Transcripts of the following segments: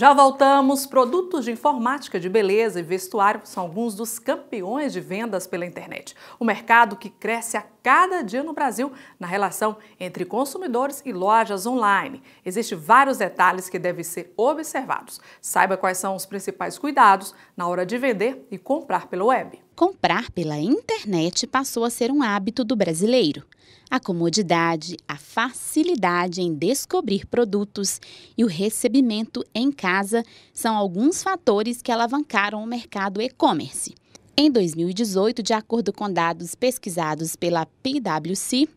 Já voltamos. Produtos de informática de beleza e vestuário são alguns dos campeões de vendas pela internet. O mercado que cresce a cada dia no Brasil na relação entre consumidores e lojas online. Existem vários detalhes que devem ser observados. Saiba quais são os principais cuidados na hora de vender e comprar pela web. Comprar pela internet passou a ser um hábito do brasileiro a comodidade, a facilidade em descobrir produtos e o recebimento em casa são alguns fatores que alavancaram o mercado e-commerce. Em 2018, de acordo com dados pesquisados pela PwC,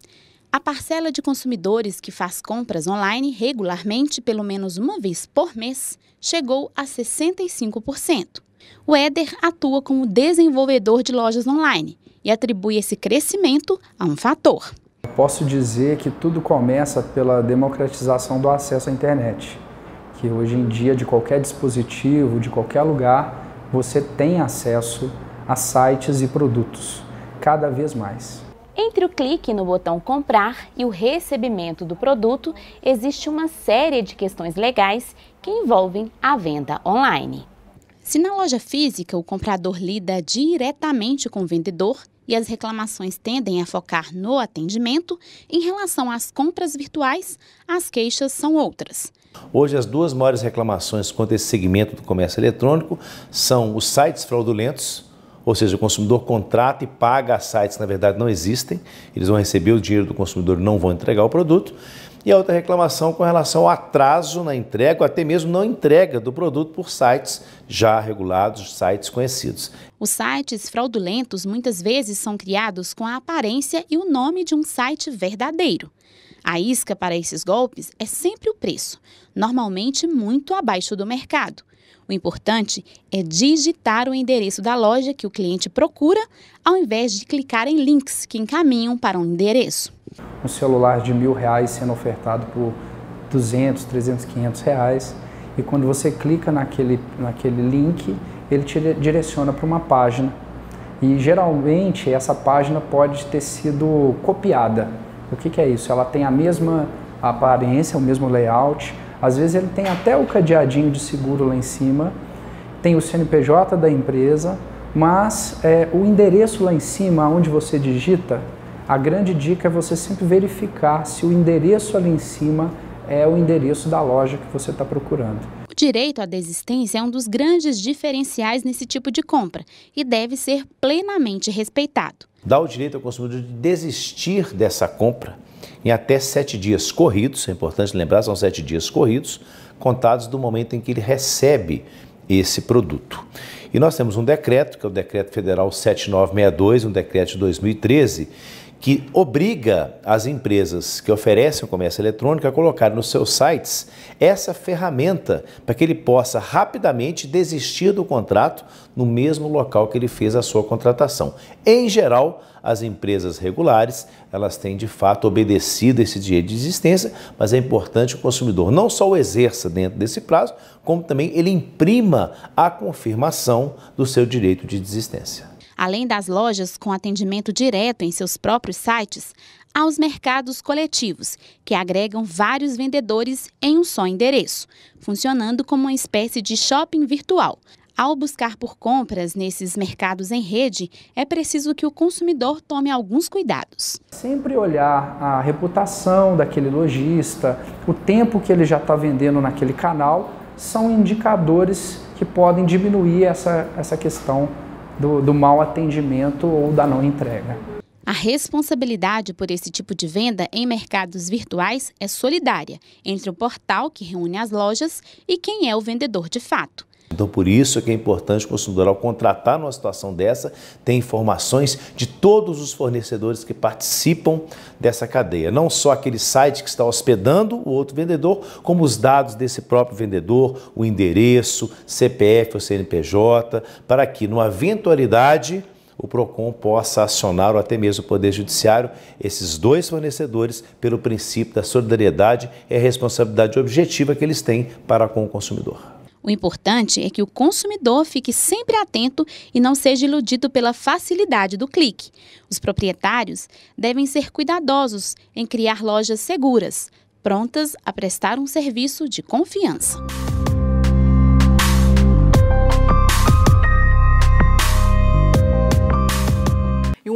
a parcela de consumidores que faz compras online regularmente, pelo menos uma vez por mês, chegou a 65%. O Eder atua como desenvolvedor de lojas online e atribui esse crescimento a um fator. Posso dizer que tudo começa pela democratização do acesso à internet, que hoje em dia de qualquer dispositivo, de qualquer lugar, você tem acesso a sites e produtos, cada vez mais. Entre o clique no botão comprar e o recebimento do produto, existe uma série de questões legais que envolvem a venda online. Se na loja física o comprador lida diretamente com o vendedor, e as reclamações tendem a focar no atendimento, em relação às compras virtuais, as queixas são outras. Hoje, as duas maiores reclamações contra esse segmento do comércio eletrônico são os sites fraudulentos, ou seja, o consumidor contrata e paga a sites que, na verdade, não existem, eles vão receber o dinheiro do consumidor não vão entregar o produto, e a outra reclamação com relação ao atraso na entrega, ou até mesmo não entrega do produto por sites já regulados, sites conhecidos. Os sites fraudulentos muitas vezes são criados com a aparência e o nome de um site verdadeiro. A isca para esses golpes é sempre o preço, normalmente muito abaixo do mercado. O importante é digitar o endereço da loja que o cliente procura, ao invés de clicar em links que encaminham para um endereço um celular de mil reais sendo ofertado por 200, 300, 500 reais. E quando você clica naquele, naquele link, ele te direciona para uma página. E geralmente essa página pode ter sido copiada. O que, que é isso? Ela tem a mesma aparência, o mesmo layout. Às vezes ele tem até o cadeadinho de seguro lá em cima, tem o CNPJ da empresa, mas é, o endereço lá em cima, onde você digita, a grande dica é você sempre verificar se o endereço ali em cima é o endereço da loja que você está procurando. O direito à desistência é um dos grandes diferenciais nesse tipo de compra e deve ser plenamente respeitado. Dá o direito ao consumidor de desistir dessa compra em até sete dias corridos, é importante lembrar, são sete dias corridos, contados do momento em que ele recebe esse produto. E nós temos um decreto, que é o Decreto Federal 7962, um decreto de 2013, que obriga as empresas que oferecem o comércio eletrônico a colocar nos seus sites essa ferramenta para que ele possa rapidamente desistir do contrato no mesmo local que ele fez a sua contratação. Em geral, as empresas regulares, elas têm de fato obedecido esse direito de existência, mas é importante que o consumidor não só o exerça dentro desse prazo, como também ele imprima a confirmação do seu direito de existência. Além das lojas com atendimento direto em seus próprios sites, há os mercados coletivos, que agregam vários vendedores em um só endereço, funcionando como uma espécie de shopping virtual. Ao buscar por compras nesses mercados em rede, é preciso que o consumidor tome alguns cuidados. Sempre olhar a reputação daquele lojista, o tempo que ele já está vendendo naquele canal, são indicadores que podem diminuir essa, essa questão do, do mau atendimento ou da não entrega. A responsabilidade por esse tipo de venda em mercados virtuais é solidária entre o portal que reúne as lojas e quem é o vendedor de fato. Então, por isso que é importante o consumidor, ao contratar numa situação dessa, ter informações de todos os fornecedores que participam dessa cadeia. Não só aquele site que está hospedando o outro vendedor, como os dados desse próprio vendedor, o endereço, CPF ou CNPJ, para que, numa eventualidade, o PROCON possa acionar ou até mesmo o Poder Judiciário esses dois fornecedores pelo princípio da solidariedade e a responsabilidade objetiva que eles têm para com o consumidor. O importante é que o consumidor fique sempre atento e não seja iludido pela facilidade do clique. Os proprietários devem ser cuidadosos em criar lojas seguras, prontas a prestar um serviço de confiança.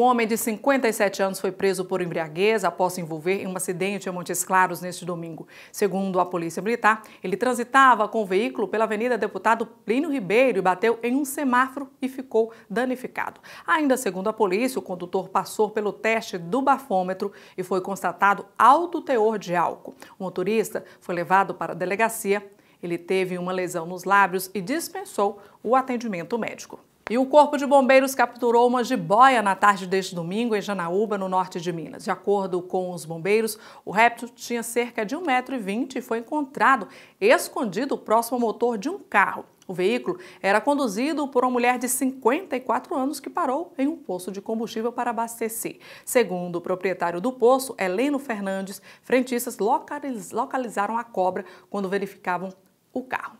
homem de 57 anos foi preso por embriaguez após se envolver em um acidente em Montes Claros neste domingo. Segundo a Polícia Militar, ele transitava com o veículo pela Avenida Deputado Plínio Ribeiro e bateu em um semáforo e ficou danificado. Ainda segundo a polícia, o condutor passou pelo teste do bafômetro e foi constatado alto teor de álcool. O motorista foi levado para a delegacia. Ele teve uma lesão nos lábios e dispensou o atendimento médico. E o Corpo de Bombeiros capturou uma jiboia na tarde deste domingo em Janaúba, no norte de Minas. De acordo com os bombeiros, o réptil tinha cerca de 1,20m e foi encontrado escondido próximo ao motor de um carro. O veículo era conduzido por uma mulher de 54 anos que parou em um poço de combustível para abastecer. Segundo o proprietário do poço, Heleno Fernandes, frentistas localizaram a cobra quando verificavam o carro.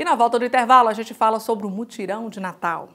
E na volta do intervalo a gente fala sobre o mutirão de Natal.